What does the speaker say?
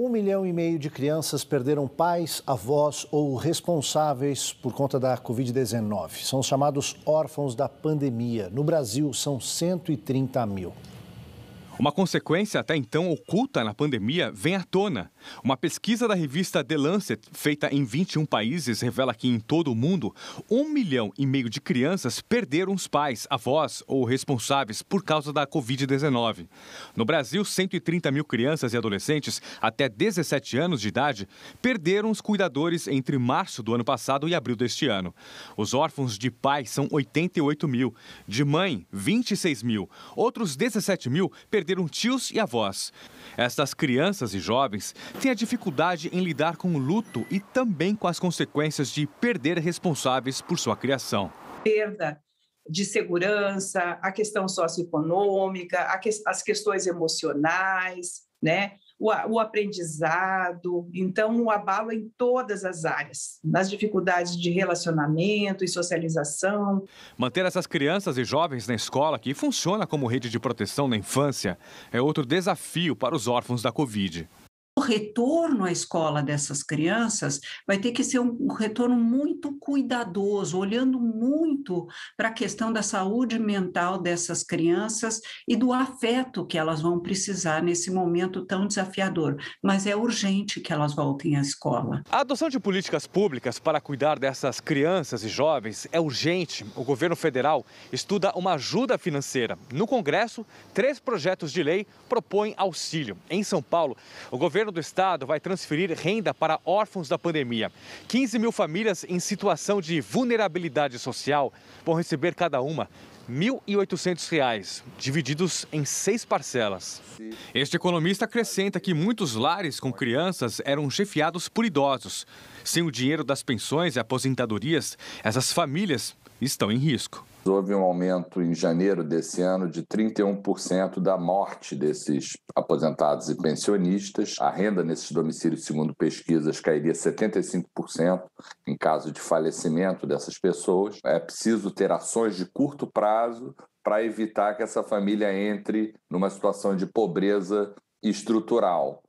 Um milhão e meio de crianças perderam pais, avós ou responsáveis por conta da Covid-19. São os chamados órfãos da pandemia. No Brasil, são 130 mil. Uma consequência até então oculta na pandemia vem à tona. Uma pesquisa da revista The Lancet, feita em 21 países, revela que em todo o mundo, um milhão e meio de crianças perderam os pais, avós ou responsáveis por causa da Covid-19. No Brasil, 130 mil crianças e adolescentes até 17 anos de idade perderam os cuidadores entre março do ano passado e abril deste ano. Os órfãos de pai são 88 mil, de mãe, 26 mil. Outros 17 mil perderam perderam tios e avós. Estas crianças e jovens têm a dificuldade em lidar com o luto e também com as consequências de perder responsáveis por sua criação. Perda de segurança, a questão socioeconômica, a que, as questões emocionais, né? O, o, aprendizado. Então, o abalo é em todas as áreas, nas dificuldades de relacionamento e socialização. Manter essas crianças e jovens na escola, que funciona como rede de proteção na infância, é outro desafio para os órfãos da Covid retorno à escola dessas crianças vai ter que ser um retorno muito cuidadoso, olhando muito para a questão da saúde mental dessas crianças e do afeto que elas vão precisar nesse momento tão desafiador. Mas é urgente que elas voltem à escola. A adoção de políticas públicas para cuidar dessas crianças e jovens é urgente. O governo federal estuda uma ajuda financeira. No Congresso, três projetos de lei propõem auxílio. Em São Paulo, o governo do do Estado vai transferir renda para órfãos da pandemia. 15 mil famílias em situação de vulnerabilidade social vão receber cada uma R$ 1.800, divididos em seis parcelas. Este economista acrescenta que muitos lares com crianças eram chefiados por idosos. Sem o dinheiro das pensões e aposentadorias, essas famílias estão em risco houve um aumento em janeiro desse ano de 31% da morte desses aposentados e pensionistas. A renda nesses domicílios, segundo pesquisas, cairia 75% em caso de falecimento dessas pessoas. É preciso ter ações de curto prazo para evitar que essa família entre numa situação de pobreza estrutural.